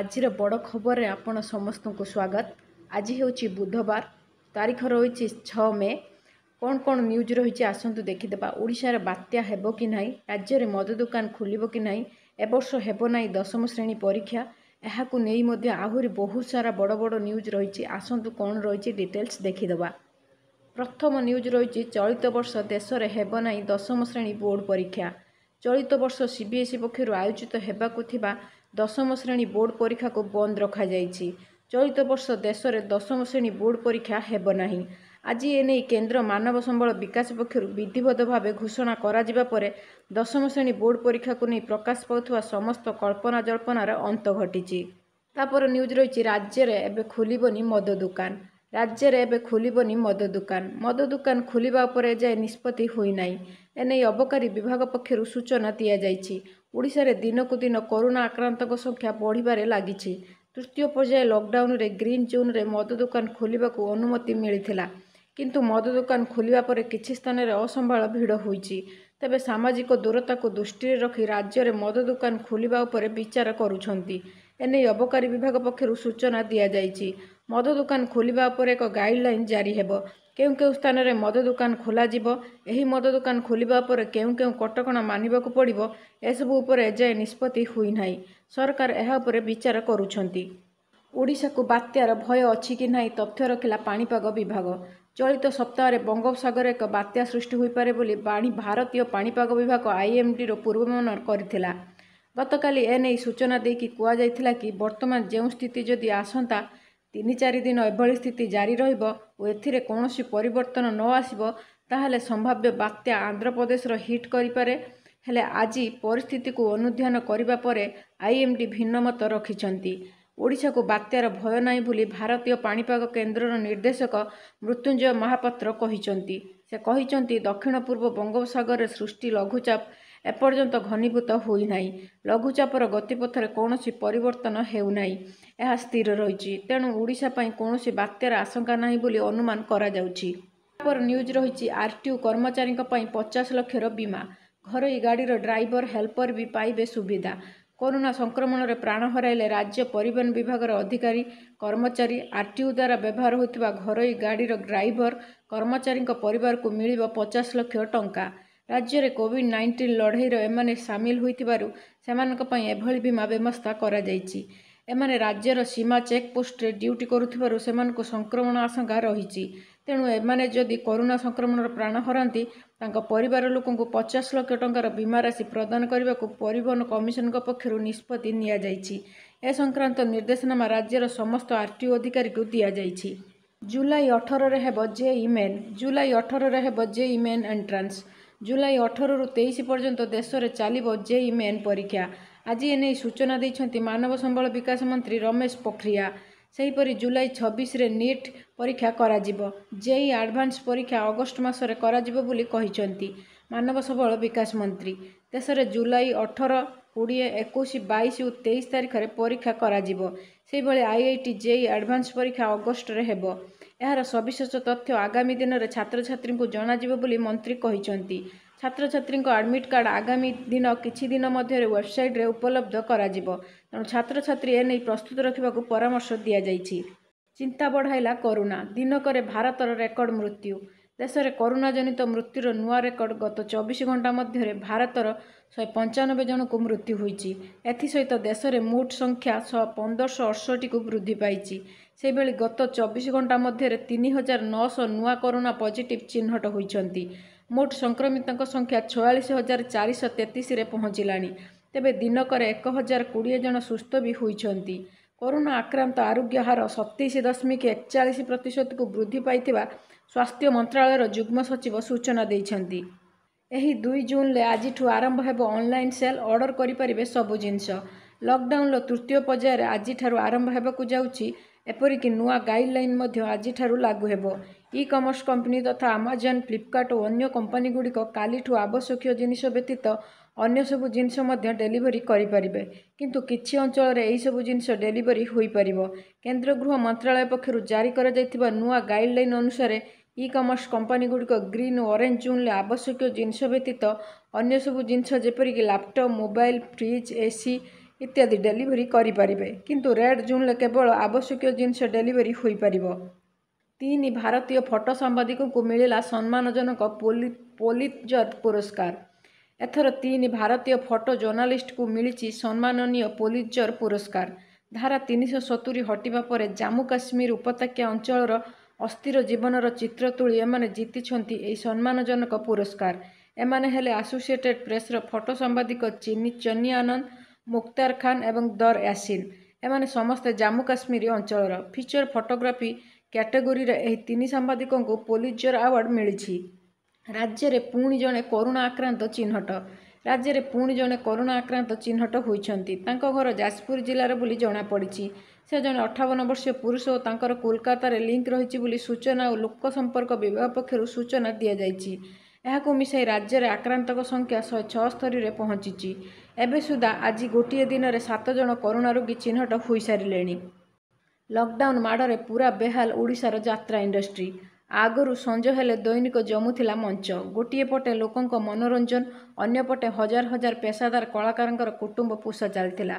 ଆଜିର ବଡ଼ ଖବରରେ ଆପଣ ସମସ୍ତଙ୍କୁ ସ୍ୱାଗତ ଆଜି ହେଉଛି ବୁଧବାର ତାରିଖ ରହିଛି ଛଅ ମେ କ'ଣ କ'ଣ ନ୍ୟୁଜ୍ ରହିଛି ଆସନ୍ତୁ ଦେଖିଦେବା ଓଡ଼ିଶାରେ ବାତ୍ୟା ହେବ କି ନାହିଁ ରାଜ୍ୟରେ ମଦ ଦୋକାନ ଖୋଲିବ କି ନାହିଁ ଏବର୍ଷ ହେବ ନାହିଁ ଦଶମ ଶ୍ରେଣୀ ପରୀକ୍ଷା ଏହାକୁ ନେଇ ମଧ୍ୟ ଆହୁରି ବହୁତ ସାରା ବଡ଼ ବଡ଼ ନ୍ୟୁଜ୍ ରହିଛି ଆସନ୍ତୁ କ'ଣ ରହିଛି ଡିଟେଲ୍ସ ଦେଖିଦେବା ପ୍ରଥମ ନ୍ୟୁଜ୍ ରହିଛି ଚଳିତ ବର୍ଷ ଦେଶରେ ହେବ ନାହିଁ ଦଶମ ଶ୍ରେଣୀ ବୋର୍ଡ଼ ପରୀକ୍ଷା ଚଳିତ ବର୍ଷ ସି ବି ଏସ୍ ପକ୍ଷରୁ ଆୟୋଜିତ ହେବାକୁ ଥିବା ଦଶମ ଶ୍ରେଣୀ ବୋର୍ଡ଼ ପରୀକ୍ଷାକୁ ବନ୍ଦ ରଖାଯାଇଛି ଚଳିତ ବର୍ଷ ଦେଶରେ ଦଶମ ଶ୍ରେଣୀ ବୋର୍ଡ଼ ପରୀକ୍ଷା ହେବ ନାହିଁ ଆଜି ଏନେଇ କେନ୍ଦ୍ର ମାନବ ସମ୍ବଳ ବିକାଶ ପକ୍ଷରୁ ବିଧିବଦ୍ଧ ଭାବେ ଘୋଷଣା କରାଯିବା ପରେ ଦଶମ ଶ୍ରେଣୀ ବୋର୍ଡ଼ ପରୀକ୍ଷାକୁ ନେଇ ପ୍ରକାଶ ପାଉଥିବା ସମସ୍ତ କଳ୍ପନା ଜଳ୍ପନାର ଅନ୍ତ ଘଟିଛି ତାପରେ ନ୍ୟୁଜ୍ ରହିଛି ରାଜ୍ୟରେ ଏବେ ଖୋଲିବନି ମଦ ଦୋକାନ ରାଜ୍ୟରେ ଏବେ ଖୋଲିବନି ମଦ ଦୋକାନ ମଦ ଦୋକାନ ଖୋଲିବା ଉପରେ ଯାଏ ନିଷ୍ପତ୍ତି ହୋଇନାହିଁ ଏନେଇ ଅବକାରୀ ବିଭାଗ ପକ୍ଷରୁ ସୂଚନା ଦିଆଯାଇଛି ଓଡ଼ିଶାରେ ଦିନକୁ ଦିନ କରୋନା ଆକ୍ରାନ୍ତଙ୍କ ସଂଖ୍ୟା ବଢ଼ିବାରେ ଲାଗିଛି ତୃତୀୟ ପର୍ଯ୍ୟାୟ ଲକ୍ଡାଉନରେ ଗ୍ରୀନ୍ ଜୋନ୍ରେ ମଦ ଦୋକାନ ଖୋଲିବାକୁ ଅନୁମତି ମିଳିଥିଲା କିନ୍ତୁ ମଦ ଦୋକାନ ଖୋଲିବା ପରେ କିଛି ସ୍ଥାନରେ ଅସମ୍ଭାଳ ଭିଡ଼ ହୋଇଛି ତେବେ ସାମାଜିକ ଦୂରତାକୁ ଦୃଷ୍ଟିରେ ରଖି ରାଜ୍ୟରେ ମଦ ଦୋକାନ ଖୋଲିବା ଉପରେ ବିଚାର କରୁଛନ୍ତି ଏନେଇ ଅବକାରୀ ବିଭାଗ ପକ୍ଷରୁ ସୂଚନା ଦିଆଯାଇଛି ମଦ ଦୋକାନ ଖୋଲିବା ଉପରେ ଏକ ଗାଇଡ଼ଲାଇନ୍ ଜାରି ହେବ କେଉଁ କେଉଁ ସ୍ଥାନରେ ମଦ ଦୋକାନ ଖୋଲାଯିବ ଏହି ମଦ ଦୋକାନ ଖୋଲିବା ଉପରେ କେଉଁ କେଉଁ କଟକଣା ମାନିବାକୁ ପଡ଼ିବ ଏସବୁ ଉପରେ ଏଯାଏ ନିଷ୍ପତ୍ତି ହୋଇନାହିଁ ସରକାର ଏହା ଉପରେ ବିଚାର କରୁଛନ୍ତି ଓଡ଼ିଶାକୁ ବାତ୍ୟାର ଭୟ ଅଛି କି ନାହିଁ ତଥ୍ୟ ରଖିଲା ପାଣିପାଗ ବିଭାଗ ଚଳିତ ସପ୍ତାହରେ ବଙ୍ଗୋପସାଗରରେ ଏକ ବାତ୍ୟା ସୃଷ୍ଟି ହୋଇପାରେ ବୋଲି ବାଣୀ ଭାରତୀୟ ପାଣିପାଗ ବିଭାଗ ଆଇଏମ୍ଡିର ପୂର୍ବମନ କରିଥିଲା ଗତକାଲି ଏ ନେଇ ସୂଚନା ଦେଇକି କୁହାଯାଇଥିଲା କି ବର୍ତ୍ତମାନ ଯେଉଁ ସ୍ଥିତି ଯଦି ଆସନ୍ତା ତିନି ଚାରି ଦିନ ଏଭଳି ସ୍ଥିତି ଜାରି ରହିବ ଓ ଏଥିରେ କୌଣସି ପରିବର୍ତ୍ତନ ନ ଆସିବ ତାହେଲେ ସମ୍ଭାବ୍ୟ ବାତ୍ୟା ଆନ୍ଧ୍ରପ୍ରଦେଶର ହିଟ୍ କରିପାରେ ହେଲେ ଆଜି ପରିସ୍ଥିତିକୁ ଅନୁଧ୍ୟାନ କରିବା ପରେ ଆଇଏମ୍ଡି ଭିନ୍ନମତ ରଖିଛନ୍ତି ଓଡ଼ିଶାକୁ ବାତ୍ୟାର ଭୟ ନାହିଁ ବୋଲି ଭାରତୀୟ ପାଣିପାଗ କେନ୍ଦ୍ରର ନିର୍ଦ୍ଦେଶକ ମୃତ୍ୟୁଞ୍ଜୟ ମହାପାତ୍ର କହିଛନ୍ତି ସେ କହିଛନ୍ତି ଦକ୍ଷିଣ ପୂର୍ବ ବଙ୍ଗୋପସାଗରରେ ସୃଷ୍ଟି ଲଘୁଚାପ ଏପର୍ଯ୍ୟନ୍ତ ଘନୀଭୂତ ହୋଇନାହିଁ ଲଘୁଚାପର ଗତିପଥରେ କୌଣସି ପରିବର୍ତ୍ତନ ହେଉନାହିଁ ଏହା ସ୍ଥିର ରହିଛି ତେଣୁ ଓଡ଼ିଶା ପାଇଁ କୌଣସି ବାତ୍ୟାର ଆଶଙ୍କା ନାହିଁ ବୋଲି ଅନୁମାନ କରାଯାଉଛି ତାପରେ ନ୍ୟୁଜ୍ ରହିଛି ଆର୍ ଟି କର୍ମଚାରୀଙ୍କ ପାଇଁ ପଚାଶ ଲକ୍ଷର ବୀମା ଘରୋଇ ଗାଡ଼ିର ଡ୍ରାଇଭର ହେଲ୍ପର ବି ପାଇବେ ସୁବିଧା କରୋନା ସଂକ୍ରମଣରେ ପ୍ରାଣ ହରାଇଲେ ରାଜ୍ୟ ପରିବହନ ବିଭାଗର ଅଧିକାରୀ କର୍ମଚାରୀ ଆର୍ ଟି ଦ୍ୱାରା ବ୍ୟବହାର ହୋଇଥିବା ଘରୋଇ ଗାଡ଼ିର ଡ୍ରାଇଭର କର୍ମଚାରୀଙ୍କ ପରିବାରକୁ ମିଳିବ ପଚାଶ ଲକ୍ଷ ଟଙ୍କା ରାଜ୍ୟରେ କୋଭିଡ୍ ନାଇଣ୍ଟିନ୍ ଲଢ଼େଇର ଏମାନେ ସାମିଲ ହୋଇଥିବାରୁ ସେମାନଙ୍କ ପାଇଁ ଏଭଳି ବୀମା ବ୍ୟବସ୍ଥା କରାଯାଇଛି ଏମାନେ ରାଜ୍ୟର ସୀମା ଚେକ୍ପୋଷ୍ଟରେ ଡ୍ୟୁଟି କରୁଥିବାରୁ ସେମାନଙ୍କୁ ସଂକ୍ରମଣ ଆଶଙ୍କା ରହିଛି ତେଣୁ ଏମାନେ ଯଦି କରୋନା ସଂକ୍ରମଣର ପ୍ରାଣ ହରାନ୍ତି ତାଙ୍କ ପରିବାର ଲୋକଙ୍କୁ ପଚାଶ ଲକ୍ଷ ଟଙ୍କାର ବୀମା ରାଶି ପ୍ରଦାନ କରିବାକୁ ପରିବହନ କମିଶନଙ୍କ ପକ୍ଷରୁ ନିଷ୍ପତ୍ତି ନିଆଯାଇଛି ଏ ସଂକ୍ରାନ୍ତ ନିର୍ଦ୍ଦେଶନାମା ରାଜ୍ୟର ସମସ୍ତ ଆର୍ ଟି ଓ ଅଧିକାରୀଙ୍କୁ ଦିଆଯାଇଛି ଜୁଲାଇ ଅଠରରେ ହେବ ଜେ ଇମେନ୍ ଜୁଲାଇ ଅଠରରେ ହେବ ଜେ ଇମେନ୍ ଏଣ୍ଟ୍ରାନ୍ସ ଜୁଲାଇ ଅଠରରୁ ତେଇଶ ପର୍ଯ୍ୟନ୍ତ ଦେଶରେ ଚାଲିବ ଜେ ଇମେନ୍ ପରୀକ୍ଷା ଆଜି ଏ ନେଇ ସୂଚନା ଦେଇଛନ୍ତି ମାନବ ସମ୍ବଳ ବିକାଶ ମନ୍ତ୍ରୀ ରମେଶ ପୋଖରିଆ ସେହିପରି ଜୁଲାଇ ଛବିଶରେ ନିଟ୍ ପରୀକ୍ଷା କରାଯିବ ଜେଇ ଆଡ଼ଭାନ୍ସ ପରୀକ୍ଷା ଅଗଷ୍ଟ ମାସରେ କରାଯିବ ବୋଲି କହିଛନ୍ତି ମାନବ ସମ୍ବଳ ବିକାଶ ମନ୍ତ୍ରୀ ଦେଶରେ ଜୁଲାଇ ଅଠର କୋଡ଼ିଏ ଏକୋଇଶ ବାଇଶ ଓ ତେଇଶ ତାରିଖରେ ପରୀକ୍ଷା କରାଯିବ ସେହିଭଳି I I T JEE advance ପରୀକ୍ଷା ଅଗଷ୍ଟରେ ହେବ ଏହାର ସବିଶେଷ ତଥ୍ୟ ଆଗାମୀ ଦିନରେ ଛାତ୍ରଛାତ୍ରୀଙ୍କୁ ଜଣାଯିବ ବୋଲି ମନ୍ତ୍ରୀ କହିଛନ୍ତି ଛାତ୍ରଛାତ୍ରୀଙ୍କ ଆଡ଼ମିଟ୍ କାର୍ଡ଼ ଆଗାମୀ ଦିନ କିଛି ଦିନ ମଧ୍ୟରେ ୱେବସାଇଟ୍ରେ ଉପଲବ୍ଧ କରାଯିବ ତେଣୁ ଛାତ୍ରଛାତ୍ରୀ ଏନେଇ ପ୍ରସ୍ତୁତ ରଖିବାକୁ ପରାମର୍ଶ ଦିଆଯାଇଛି ଚିନ୍ତା ବଢ଼ାଇଲା କରୋନା ଦିନକରେ ଭାରତର ରେକର୍ଡ଼ ମୃତ୍ୟୁ ଦେଶରେ କରୋନା ଜନିତ ମୃତ୍ୟୁର ନୂଆ ରେକର୍ଡ ଗତ ଚବିଶ ଘଣ୍ଟା ମଧ୍ୟରେ ଭାରତର ଶହେ ପଞ୍ଚାନବେ ଜଣଙ୍କୁ ମୃତ୍ୟୁ ହୋଇଛି ଏଥିସହିତ ଦେଶରେ ମୋଟ ସଂଖ୍ୟା ଶହ ପନ୍ଦରଶହ ଅଠଷଠିକୁ ବୃଦ୍ଧି ପାଇଛି ସେହିଭଳି ଗତ ଚବିଶ ଘଣ୍ଟା ମଧ୍ୟରେ ତିନି ହଜାର ନଅଶହ ନୂଆ କରୋନା ପଜିଟିଭ୍ ଚିହ୍ନଟ ହୋଇଛନ୍ତି ମୋଟ ସଂକ୍ରମିତଙ୍କ ସଂଖ୍ୟା ଛୟାଳିଶ ହଜାର ଚାରିଶହ ତେତିଶରେ ପହଞ୍ଚିଲାଣି ତେବେ ଦିନକରେ ଏକ ହଜାର କୋଡ଼ିଏ ଜଣ ସୁସ୍ଥ ବି ହୋଇଛନ୍ତି କରୋନା ଆକ୍ରାନ୍ତ ଆରୋଗ୍ୟ ହାର ସତେଇଶ ଦଶମିକ ଏକଚାଳିଶ ପ୍ରତିଶତକୁ ବୃଦ୍ଧି ପାଇଥିବା ସ୍ୱାସ୍ଥ୍ୟ ମନ୍ତ୍ରଣାଳୟର ଯୁଗ୍ମ ସଚିବ ସୂଚନା ଦେଇଛନ୍ତି ଏହି ଦୁଇ ଜୁନ୍ରେ ଆଜିଠୁ ଆରମ୍ଭ ହେବ ଅନଲାଇନ୍ ସେଲ୍ ଅର୍ଡ଼ର କରିପାରିବେ ସବୁ ଜିନିଷ ଲକଡାଉନର ତୃତୀୟ ପର୍ଯ୍ୟାୟରେ ଆଜିଠାରୁ ଆରମ୍ଭ ହେବାକୁ ଯାଉଛି ଏପରିକି ନୂଆ ଗାଇଡ଼ଲାଇନ୍ ମଧ୍ୟ ଆଜିଠାରୁ ଲାଗୁ ହେବ ଇ କମର୍ସ କମ୍ପାନୀ ତଥା ଆମାଜନ୍ ଫ୍ଲିପକାର୍ଟ ଓ ଅନ୍ୟ କମ୍ପାନୀଗୁଡ଼ିକ କାଲିଠୁ ଆବଶ୍ୟକୀୟ ଜିନିଷ ବ୍ୟତୀତ ଅନ୍ୟ ସବୁ ଜିନିଷ ମଧ୍ୟ ଡେଲିଭରି କରିପାରିବେ କିନ୍ତୁ କିଛି ଅଞ୍ଚଳରେ ଏହିସବୁ ଜିନିଷ ଡେଲିଭରି ହୋଇପାରିବ କେନ୍ଦ୍ର ଗୃହ ମନ୍ତ୍ରାଳୟ ପକ୍ଷରୁ ଜାରି କରାଯାଇଥିବା ନୂଆ ଗାଇଡ଼ଲାଇନ୍ ଅନୁସାରେ ଇ କମର୍ସ କମ୍ପାନୀଗୁଡ଼ିକ ଗ୍ରୀନ୍ ଓ ଅରେଞ୍ଜ ଜୋନ୍ରେ ଆବଶ୍ୟକୀୟ ଜିନିଷ ବ୍ୟତୀତ ଅନ୍ୟ ସବୁ ଜିନିଷ ଯେପରିକି ଲ୍ୟାପଟପ୍ ମୋବାଇଲ୍ ଫ୍ରିଜ୍ ଏସି ଇତ୍ୟାଦି ଡେଲିଭରି କରିପାରିବେ କିନ୍ତୁ ରେଡ୍ ଜୋନ୍ରେ କେବଳ ଆବଶ୍ୟକୀୟ ଜିନିଷ ଡେଲିଭରି ହୋଇପାରିବ ତିନି ଭାରତୀୟ ଫଟୋ ସାମ୍ବାଦିକଙ୍କୁ ମିଳିଲା ସମ୍ମାନଜନକ ପୋଲିଜର ପୁରସ୍କାର ଏଥର ତିନି ଭାରତୀୟ ଫଟୋ ଜର୍ଣ୍ଣାଲିଷ୍ଟକୁ ମିଳିଛି ସମ୍ମାନନୀୟ ପୋଲିଜର୍ ପୁରସ୍କାର ଧାରା ତିନିଶହ ସତୁରି ହଟିବା ପରେ ଜାମ୍ମୁ କାଶ୍ମୀର ଉପତ୍ୟକା ଅଞ୍ଚଳର ଅସ୍ଥିର ଜୀବନର ଚିତ୍ର ତୁଳି ଏମାନେ ଜିତିଛନ୍ତି ଏହି ସମ୍ମାନଜନକ ପୁରସ୍କାର ଏମାନେ ହେଲେ ଆସୋସିଏଟେଡ୍ ପ୍ରେସ୍ର ଫଟୋ ସାମ୍ବାଦିକ ଚିନି ଚନି ମୁକ୍ତାର ଖାନ୍ ଏବଂ ଦର୍ ୟାସିନ୍ ଏମାନେ ସମସ୍ତେ ଜାମ୍ମୁ କାଶ୍ମୀର ଅଞ୍ଚଳର ଫିଚର୍ ଫଟୋଗ୍ରାଫି କ୍ୟାଟେଗୋରିର ଏହି ତିନି ସାମ୍ବାଦିକଙ୍କୁ ପୋଲିଜର ଆୱାର୍ଡ଼ ମିଳିଛି ରାଜ୍ୟରେ ପୁଣି ଜଣେ କରୋନା ଆକ୍ରାନ୍ତ ଚିହ୍ନଟ ରାଜ୍ୟରେ ପୁଣି ଜଣେ କରୋନା ଆକ୍ରାନ୍ତ ଚିହ୍ନଟ ହୋଇଛନ୍ତି ତାଙ୍କ ଘର ଯାଜପୁର ଜିଲ୍ଲାର ବୋଲି ଜଣାପଡ଼ିଛି ସେ ଜଣେ ଅଠାବନ ବର୍ଷୀୟ ପୁରୁଷ ଓ ତାଙ୍କର କୋଲକାତାରେ ଲିଙ୍କ୍ ରହିଛି ବୋଲି ସୂଚନା ଓ ଲୋକ ସମ୍ପର୍କ ବିଭାଗ ପକ୍ଷରୁ ସୂଚନା ଦିଆଯାଇଛି ଏହାକୁ ମିଶାଇ ରାଜ୍ୟରେ ଆକ୍ରାନ୍ତଙ୍କ ସଂଖ୍ୟା ଶହେ ଛଅସ୍ତରୀରେ ପହଞ୍ଚିଛି ଏବେ ସୁଦ୍ଧା ଆଜି ଗୋଟିଏ ଦିନରେ ସାତ ଜଣ କରୋନା ରୋଗୀ ଚିହ୍ନଟ ହୋଇସାରିଲେଣି ଲକଡାଉନ ମାଡ଼ରେ ପୁରା ବେହାଲ ଓଡ଼ିଶାର ଯାତ୍ରା ଇଣ୍ଡଷ୍ଟ୍ରି ଆଗରୁ ସଞ୍ଜ ହେଲେ ଦୈନିକ ଜମୁଥିଲା ମଞ୍ଚ ଗୋଟିଏ ପଟେ ଲୋକଙ୍କ ମନୋରଞ୍ଜନ ଅନ୍ୟପଟେ ହଜାର ହଜାର ପେସାଦାର କଳାକାରଙ୍କର କୁଟୁମ୍ବ ପୋଷ ଚାଲିଥିଲା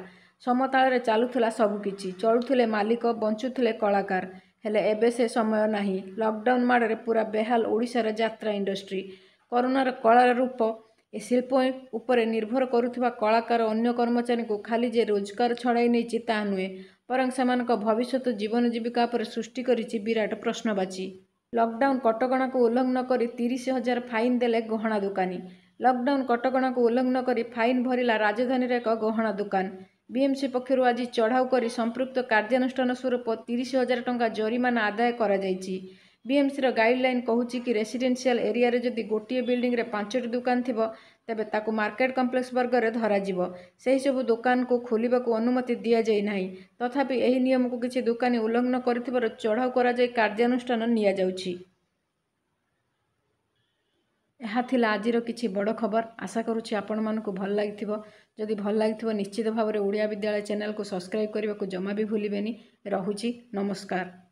ସମତାଳରେ ଚାଲୁଥିଲା ସବୁକିଛି ଚଳୁଥିଲେ ମାଲିକ ବଞ୍ଚୁଥିଲେ କଳାକାର ହେଲେ ଏବେ ସେ ସମୟ ନାହିଁ ଲକଡାଉନ ମାଡ଼ରେ ପୁରା ବେହାଲ ଓଡ଼ିଶାର ଯାତ୍ରା ଇଣ୍ଡଷ୍ଟ୍ରି କରୋନାର କଳା ଏ ଶିଳ୍ପ ଉପରେ ନିର୍ଭର କରୁଥିବା କଳାକାର ଅନ୍ୟ କର୍ମଚାରୀଙ୍କୁ ଖାଲି ଯେ ରୋଜଗାର ଛଡ଼ାଇ ନେଇଛି ତାହା ନୁହେଁ ବରଂ ସେମାନଙ୍କ ଭବିଷ୍ୟତ ଜୀବନ ଜୀବିକା ଉପରେ ସୃଷ୍ଟି କରିଛି ବିରାଟ ପ୍ରଶ୍ନବାଚୀ ଲକ୍ଡାଉନ୍ କଟକଣାକୁ ଉଲ୍ଲଂଘନ କରି ତିରିଶ ହଜାର ଫାଇନ୍ ଦେଲେ ଗହଣା ଦୋକାନୀ ଲକ୍ଡାଉନ୍ କଟକଣାକୁ ଉଲ୍ଲଂଘନ କରି ଫାଇନ୍ ଭରିଲା ରାଜଧାନୀର ଏକ ଗହଣା ଦୋକାନ ବିଏମ୍ସି ପକ୍ଷରୁ ଆଜି ଚଢ଼ାଉ କରି ସମ୍ପୃକ୍ତ କାର୍ଯ୍ୟାନୁଷ୍ଠାନ ସ୍ୱରୂପ ତିରିଶ ହଜାର ଟଙ୍କା ଜରିମାନା ଆଦାୟ କରାଯାଇଛି ବିଏମ୍ସିର ଗାଇଡ଼ଲାଇନ୍ କହୁଛି କି ରେସିଡ଼େନ୍ସିଆଲ୍ ଏରିଆରେ ଯଦି ଗୋଟିଏ ବିଲ୍ଡିଂରେ ପାଞ୍ଚଟି ଦୋକାନ ଥିବ ତେବେ ତାକୁ ମାର୍କେଟ୍ କମ୍ପ୍ଲେକ୍ସ ବର୍ଗରେ ଧରାଯିବ ସେହିସବୁ ଦୋକାନକୁ ଖୋଲିବାକୁ ଅନୁମତି ଦିଆଯାଇ ନାହିଁ ତଥାପି ଏହି ନିୟମକୁ କିଛି ଦୋକାନୀ ଉଲ୍ଲଂଘନ କରିଥିବାର ଚଢ଼ାଉ କରାଯାଇ କାର୍ଯ୍ୟାନୁଷ୍ଠାନ ନିଆଯାଉଛି ଏହା ଥିଲା ଆଜିର କିଛି ବଡ଼ ଖବର ଆଶା କରୁଛି ଆପଣମାନଙ୍କୁ ଭଲ ଲାଗିଥିବ ଯଦି ଭଲ ଲାଗିଥିବ ନିଶ୍ଚିତ ଭାବରେ ଓଡ଼ିଆ ବିଦ୍ୟାଳୟ ଚ୍ୟାନେଲକୁ ସବସ୍କ୍ରାଇବ୍ କରିବାକୁ ଜମା ବି ଭୁଲିବେନି ରହୁଛି ନମସ୍କାର